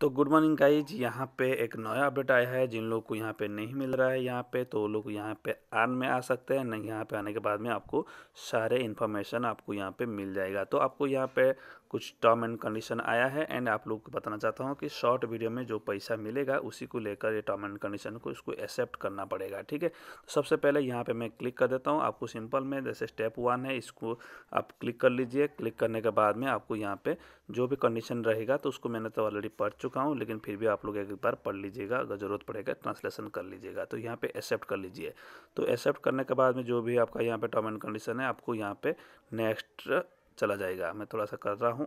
तो good morning guys यहाँ पे एक नया अपडेट आया है जिन लोग को यहाँ पे नहीं मिल रहा है यहाँ पे तो लोग यहाँ पे आन में आ सकते हैं नहीं यहाँ पे आने के बाद में आपको सारे इन्फॉर्मेशन आपको यहाँ पे मिल जाएगा तो आपको यहाँ पे कुछ टर्म एंड कंडीशन आया है एंड आप लोग को बताना चाहता हूँ कि शॉर्ट वीडियो में जो पैसा मिलेगा उसी को लेकर ये टर्म एंड कंडीशन को इसको एक्सेप्ट करना पड़ेगा ठीक है तो सबसे पहले यहाँ पे मैं क्लिक कर देता हूँ आपको सिंपल में जैसे स्टेप वन है इसको आप क्लिक कर लीजिए क्लिक करने के बाद में आपको यहाँ पे जो भी कंडीशन रहेगा तो उसको मैंने तो ऑलरेडी पढ़ चुका हूँ लेकिन फिर भी आप लोग एक बार पढ़ लीजिएगा अगर ज़रूरत पड़ेगा ट्रांसलेशन तो कर लीजिएगा तो यहाँ पे एक्सेप्ट कर लीजिए तो एक्सेप्ट करने के बाद में जो भी आपका यहाँ पे टर्म एंड कंडीशन है आपको यहाँ पे नेक्स्ट चला जाएगा मैं थोड़ा सा कर रहा हूँ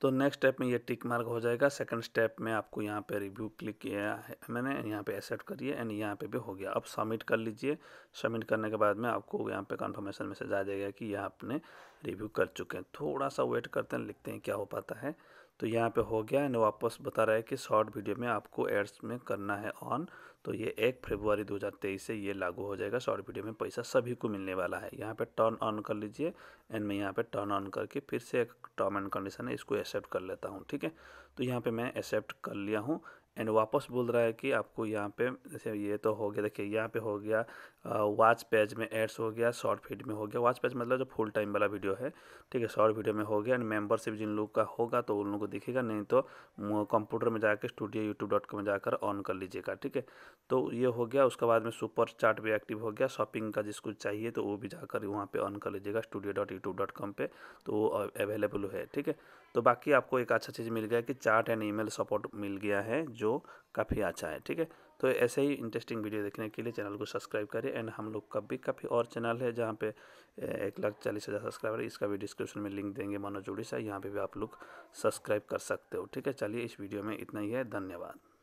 तो नेक्स्ट स्टेप में ये टिक मार्क हो जाएगा सेकंड स्टेप में आपको यहाँ पे रिव्यू क्लिक किया है मैंने यहाँ पे एक्सेप्ट करिए एंड यहाँ पे भी हो गया अब सबमिट कर लीजिए सबमिट करने के बाद में आपको यहाँ पे कंफर्मेशन मैसेज आ जाएगा कि यह आपने रिव्यू कर चुके हैं थोड़ा सा वेट करते हैं लिखते हैं क्या हो पाता है तो यहाँ पे हो गया एंड वापस बता रहा है कि शॉर्ट वीडियो में आपको एड्स में करना है ऑन तो ये एक फरवरी 2023 से ये लागू हो जाएगा शॉर्ट वीडियो में पैसा सभी को मिलने वाला है यहाँ पे टर्न ऑन कर लीजिए एंड मैं यहाँ पे टर्न ऑन करके फिर से एक टर्म एंड कंडीशन है इसको एक्सेप्ट कर लेता हूँ ठीक है तो यहाँ पे मैं एक्सेप्ट कर लिया हूँ एंड वापस बोल रहा है कि आपको यहाँ पे जैसे ये तो हो गया देखिए यहाँ पे हो गया वाच पेज में एड्स हो गया शॉर्ट फीड में हो गया वाच पेज मतलब जो फुल टाइम वाला वीडियो है ठीक है शॉर्ट वीडियो में हो गया एंड मेंबरशिप जिन लोग का होगा तो उन लोगों को दिखेगा नहीं तो कंप्यूटर में जाकर स्टूडियो यूट्यूब डॉट कॉम में जाकर ऑन कर लीजिएगा ठीक है तो ये हो गया उसके बाद में सुपर चार्ट भी एक्टिव हो गया शॉपिंग का जिसको चाहिए तो वो भी जाकर वहाँ पर ऑन कर लीजिएगा studio dot YouTube dot com पर तो वो अवेलेबल है ठीक है तो बाकी आपको एक अच्छा चीज़ मिल गया कि चार्ट एंड ईमेल सपोर्ट मिल गया है जो जो काफ़ी अच्छा है ठीक है तो ऐसे ही इंटरेस्टिंग वीडियो देखने के लिए चैनल को सब्सक्राइब करें एंड हम लोग का भी काफ़ी और चैनल है जहाँ पे एक लाख चालीस हज़ार सब्सक्राइबर इसका भी डिस्क्रिप्शन में लिंक देंगे मनोज उड़ीसा यहाँ पे भी आप लोग सब्सक्राइब कर सकते हो ठीक है चलिए इस वीडियो में इतना ही है धन्यवाद